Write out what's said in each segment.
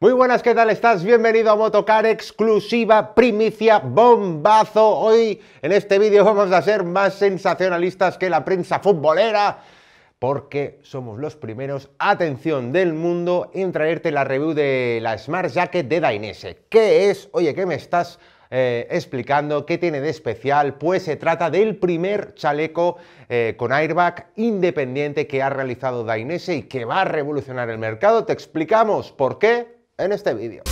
Muy buenas, ¿qué tal estás? Bienvenido a Motocar exclusiva, primicia, bombazo. Hoy en este vídeo vamos a ser más sensacionalistas que la prensa futbolera porque somos los primeros, atención del mundo, en traerte la review de la Smart Jacket de Dainese. ¿Qué es? Oye, ¿qué me estás eh, explicando qué tiene de especial, pues se trata del primer chaleco eh, con airbag independiente que ha realizado Dainese y que va a revolucionar el mercado. Te explicamos por qué en este vídeo.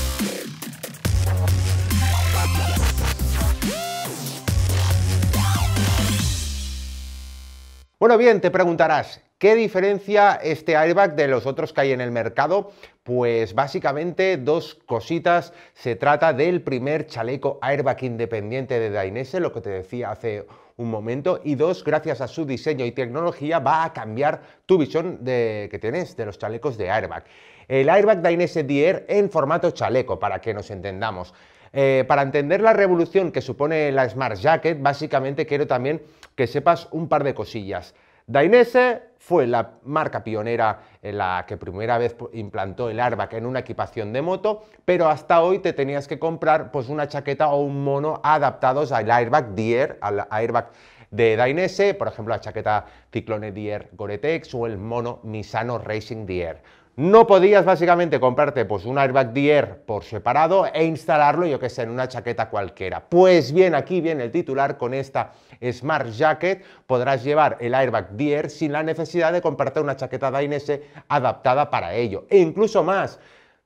Bueno, bien, te preguntarás, ¿Qué diferencia este airbag de los otros que hay en el mercado? Pues básicamente dos cositas. Se trata del primer chaleco airbag independiente de Dainese, lo que te decía hace un momento. Y dos, gracias a su diseño y tecnología va a cambiar tu visión de, que tienes de los chalecos de airbag. El airbag Dainese Dier en formato chaleco, para que nos entendamos. Eh, para entender la revolución que supone la Smart Jacket, básicamente quiero también que sepas un par de cosillas. Dainese fue la marca pionera en eh, la que primera vez implantó el airbag en una equipación de moto, pero hasta hoy te tenías que comprar pues, una chaqueta o un mono adaptados al airbag Dier, al airbag de Dainese, por ejemplo la chaqueta Ciclone Dier Gore-Tex o el mono Misano Racing Dier. No podías básicamente comprarte pues, un airbag DR por separado e instalarlo, yo que sé, en una chaqueta cualquiera. Pues bien, aquí viene el titular con esta Smart Jacket, podrás llevar el airbag DR sin la necesidad de comprarte una chaqueta dainese adaptada para ello. E incluso más,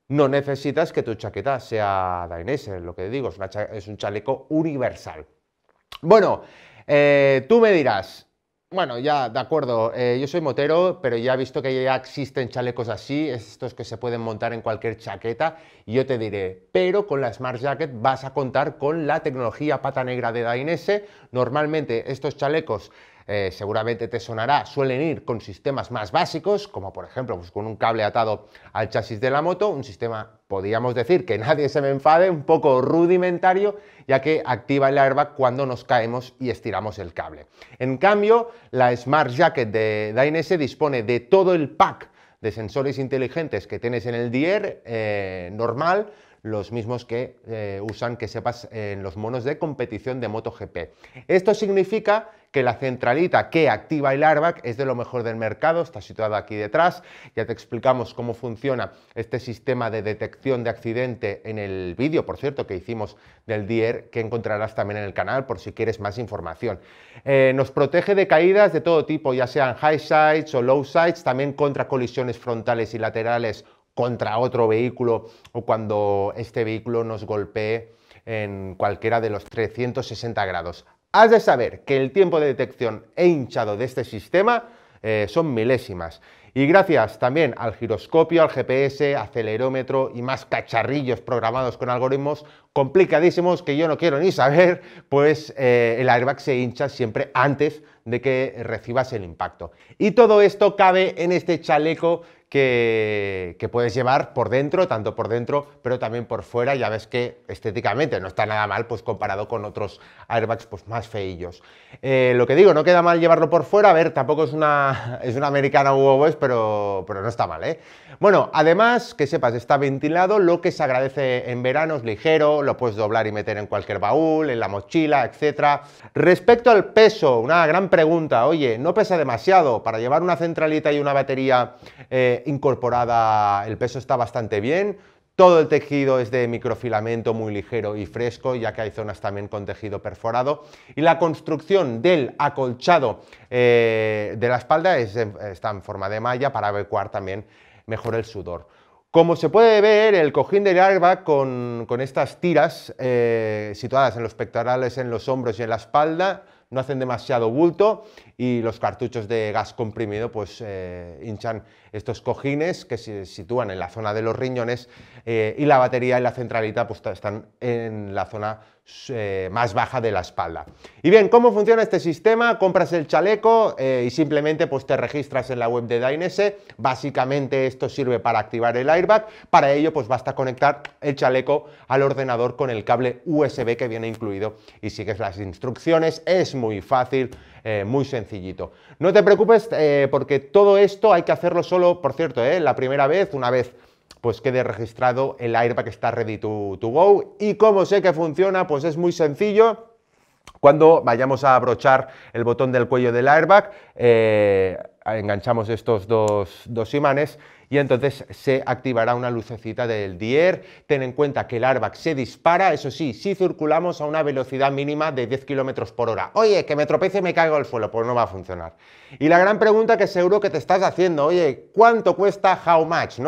no necesitas que tu chaqueta sea Dainese, lo que digo, es, un chaleco universal. Bueno, eh, tú me dirás, bueno, ya, de acuerdo. Eh, yo soy motero, pero ya he visto que ya existen chalecos así, estos que se pueden montar en cualquier chaqueta, y yo te diré, pero con la Smart Jacket vas a contar con la tecnología pata negra de Dainese. Normalmente estos chalecos eh, seguramente te sonará, suelen ir con sistemas más básicos, como por ejemplo pues, con un cable atado al chasis de la moto, un sistema, podríamos decir, que nadie se me enfade, un poco rudimentario, ya que activa el airbag cuando nos caemos y estiramos el cable. En cambio, la Smart Jacket de Dainese dispone de todo el pack de sensores inteligentes que tienes en el DIER eh, normal, los mismos que eh, usan, que sepas, en los monos de competición de MotoGP. Esto significa que la centralita que activa el airbag es de lo mejor del mercado, está situada aquí detrás, ya te explicamos cómo funciona este sistema de detección de accidente en el vídeo, por cierto, que hicimos del DIER, que encontrarás también en el canal por si quieres más información. Eh, nos protege de caídas de todo tipo, ya sean high sides o low sides, también contra colisiones frontales y laterales contra otro vehículo o cuando este vehículo nos golpee en cualquiera de los 360 grados. Has de saber que el tiempo de detección e hinchado de este sistema eh, son milésimas. Y gracias también al giroscopio, al GPS, acelerómetro y más cacharrillos programados con algoritmos complicadísimos que yo no quiero ni saber, pues eh, el airbag se hincha siempre antes de que recibas el impacto. Y todo esto cabe en este chaleco que, puedes llevar por dentro, tanto por dentro, pero también por fuera. Ya ves que estéticamente no está nada mal, pues comparado con otros airbags pues, más feillos. Eh, lo que digo, no queda mal llevarlo por fuera. A ver, tampoco es una, es una americana u pero, pero no está mal, ¿eh? Bueno, además, que sepas, está ventilado, lo que se agradece en verano, es ligero, lo puedes doblar y meter en cualquier baúl, en la mochila, etc. Respecto al peso, una gran pregunta. Oye, ¿no pesa demasiado? Para llevar una centralita y una batería... Eh, incorporada, el peso está bastante bien. Todo el tejido es de microfilamento muy ligero y fresco, ya que hay zonas también con tejido perforado. Y la construcción del acolchado eh, de la espalda está en forma de malla para evacuar también mejor el sudor. Como se puede ver, el cojín de larva con, estas tiras eh, situadas en los pectorales, en los hombros y en la espalda no hacen demasiado bulto y los cartuchos de gas comprimido pues eh, hinchan estos cojines que se sitúan en la zona de los riñones eh, y la batería y la centralita pues están en la zona eh, más baja de la espalda. Y bien, ¿cómo funciona este sistema? Compras el chaleco eh, y simplemente pues, te registras en la web de Dainese Básicamente esto sirve para activar el airbag. Para ello pues basta conectar el chaleco al ordenador con el cable USB que viene incluido y sigues las instrucciones. Es muy fácil, eh, muy sencillito. No te preocupes porque todo esto hay que hacerlo solo, por cierto, la primera vez, una vez pues quede registrado el que está ready to, to go. Y como sé que funciona, pues es muy sencillo. Cuando vayamos a abrochar el botón del cuello del airbag, eh, enganchamos estos dos, imanes y entonces se activará una lucecita del DIER. Ten en cuenta que el airbag se dispara, eso sí, si circulamos a una velocidad mínima de 10 km por hora. Oye, que me tropece y me caigo al suelo, pues no va a funcionar. Y la gran pregunta que seguro que te estás haciendo, oye, ¿cuánto cuesta How Much?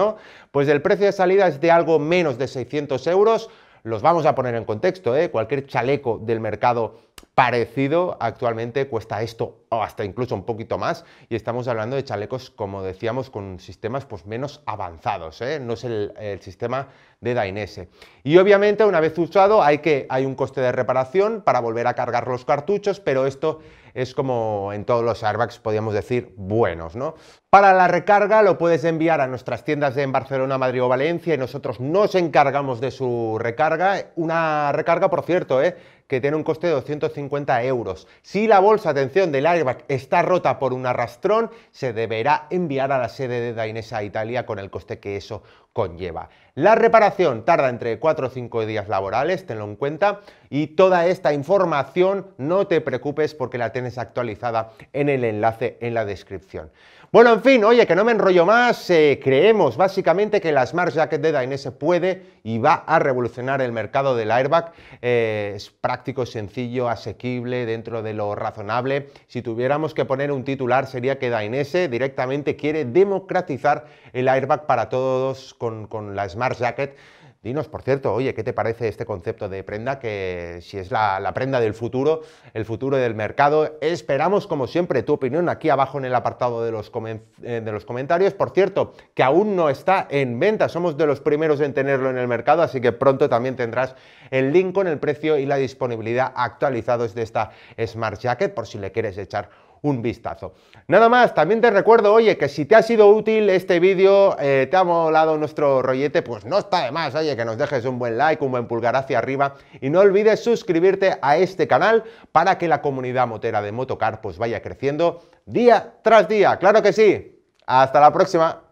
Pues el precio de salida es de algo menos de 600 euros. Los vamos a poner en contexto, ¿eh? cualquier chaleco del mercado parecido actualmente cuesta esto o hasta incluso un poquito más y estamos hablando de chalecos como decíamos con sistemas pues menos avanzados ¿eh? no es el, sistema de Dainese y obviamente una vez usado hay que hay un coste de reparación para volver a cargar los cartuchos pero esto es como en todos los airbags podríamos decir buenos no para la recarga lo puedes enviar a nuestras tiendas en Barcelona Madrid o Valencia y nosotros nos encargamos de su recarga una recarga por cierto ¿eh? que tiene un coste de 200 150 euros. Si la bolsa, atención, del airbag está rota por un arrastrón, se deberá enviar a la sede de a Italia con el coste que eso conlleva. La reparación tarda entre 4 o 5 días laborales, tenlo en cuenta, y toda esta información no te preocupes porque la tienes actualizada en el enlace en la descripción. Bueno, en fin, oye, que no me enrollo más, eh, creemos básicamente que la Smart Jacket de Dainese puede y va a revolucionar el mercado del airbag, eh, es práctico, sencillo, asequible, dentro de lo razonable. Si tuviéramos que poner un titular sería que Dainese directamente quiere democratizar el airbag para todos con, con la Smart Jacket Dinos, por cierto, oye, ¿qué te parece este concepto de prenda? Que si es la, prenda del futuro, el futuro del mercado. Esperamos, como siempre, tu opinión aquí abajo en el apartado de los, eh, de los comentarios. Por cierto, que aún no está en venta, somos de los primeros en tenerlo en el mercado, así que pronto también tendrás el link con el precio y la disponibilidad actualizados de esta Smart Jacket por si le quieres echar un vistazo. Nada más, también te recuerdo, oye, que si te ha sido útil este vídeo, eh, te ha molado nuestro rollete, pues no está de más, oye, que nos dejes un buen like, un buen pulgar hacia arriba y no olvides suscribirte a este canal para que la comunidad motera de Motocar pues vaya creciendo día tras día. ¡Claro que sí! ¡Hasta la próxima!